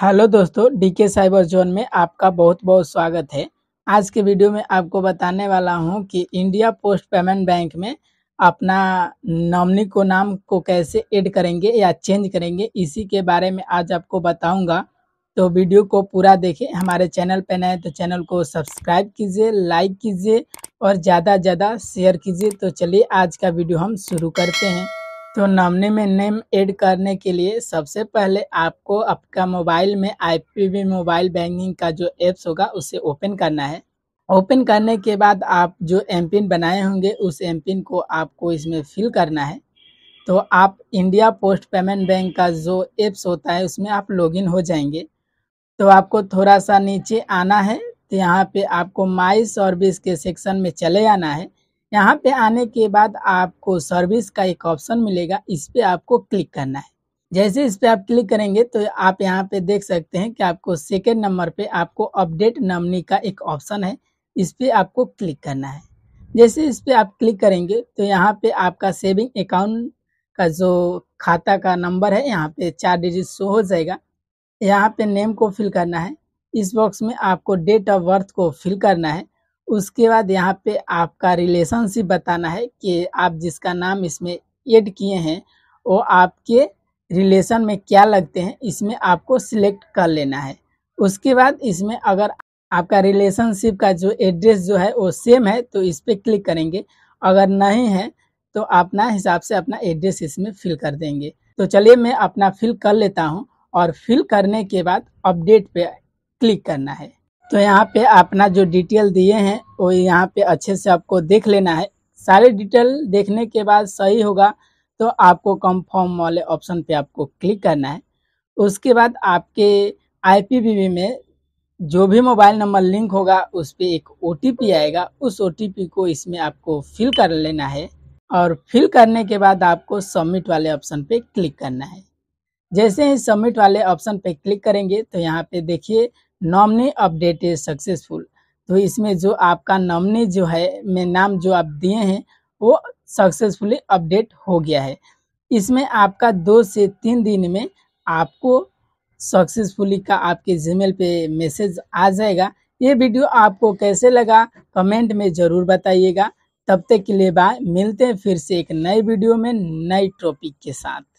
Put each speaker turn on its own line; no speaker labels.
hello दोस्तों DK cyber zone में आपका बहुत बहुत स्वागत है आज के वीडियो में आपको बताने वाला हूं कि इंडिया पोस्ट पेमेंट बैंक में अपना नॉमनी को नाम को कैसे ऐड करेंगे या चेंज करेंगे इसी के बारे में आज आपको बताऊंगा तो वीडियो को पूरा देखें हमारे चैनल पर नए तो चैनल को सब्सक्राइब कीजिए लाइक कीजिए और ज़्यादा ज़्यादा शेयर कीजिए तो चलिए आज का वीडियो हम शुरू करते हैं तो नॉमनी में नेम ऐड करने के लिए सबसे पहले आपको आपका मोबाइल में आईपीवी मोबाइल बैंकिंग का जो एप्स होगा उसे ओपन करना है ओपन करने के बाद आप जो एम पिन बनाए होंगे उस एम पिन को आपको इसमें फिल करना है तो आप इंडिया पोस्ट पेमेंट बैंक का जो एप्स होता है उसमें आप लॉगिन हो जाएंगे तो आपको थोड़ा सा नीचे आना है तो यहाँ पे आपको माई सर्विस के सेक्शन में चले आना है यहाँ पे आने के बाद आपको सर्विस का एक ऑप्शन मिलेगा इस पर आपको क्लिक करना है जैसे इस पर आप क्लिक करेंगे तो आप यहाँ पे देख सकते हैं कि आपको सेकेंड नंबर पे आपको अपडेट नमनी का एक ऑप्शन है इस पर आपको क्लिक करना है जैसे इस पर आप क्लिक करेंगे तो यहाँ पे आपका सेविंग अकाउंट का जो खाता का नंबर है यहाँ पे चार डिजिट शो हो जाएगा यहाँ पे नेम को फिल करना है इस बॉक्स में आपको डेट ऑफ बर्थ को फिल करना है उसके बाद यहाँ पे आपका रिलेशनशिप बताना है कि आप जिसका नाम इसमें ऐड किए हैं वो आपके रिलेशन में क्या लगते हैं इसमें आपको सिलेक्ट कर लेना है उसके बाद इसमें अगर आपका रिलेशनशिप का जो एड्रेस जो है वो सेम है तो इस पर क्लिक करेंगे अगर नहीं है तो अपना हिसाब से अपना एड्रेस इसमें फिल कर देंगे तो चलिए मैं अपना फिल कर लेता हूँ और फिल करने के बाद अपडेट पे क्लिक करना है तो यहाँ पे अपना जो डिटेल दिए हैं वो यहाँ पे अच्छे से आपको देख लेना है सारे डिटेल देखने के बाद सही होगा तो आपको कंफर्म वाले ऑप्शन पे आपको क्लिक करना है उसके बाद आपके आई में जो भी मोबाइल नंबर लिंक होगा उस पर एक ओ आएगा उस ओ को इसमें आपको फिल कर लेना है और फिल करने के बाद आपको सबमिट वाले ऑप्शन पे क्लिक करना है जैसे ही सबमिट वाले ऑप्शन पे क्लिक करेंगे तो यहाँ पे देखिए नॉमनी अपडेट इज सक्सेसफुल तो इसमें जो आपका नॉमनी जो है में नाम जो आप दिए हैं वो सक्सेसफुली अपडेट हो गया है इसमें आपका दो से तीन दिन में आपको सक्सेसफुली का आपके जीमेल पे मैसेज आ जाएगा ये वीडियो आपको कैसे लगा कमेंट में ज़रूर बताइएगा तब तक के लिए बाय मिलते हैं फिर से एक नए वीडियो में नए टॉपिक के साथ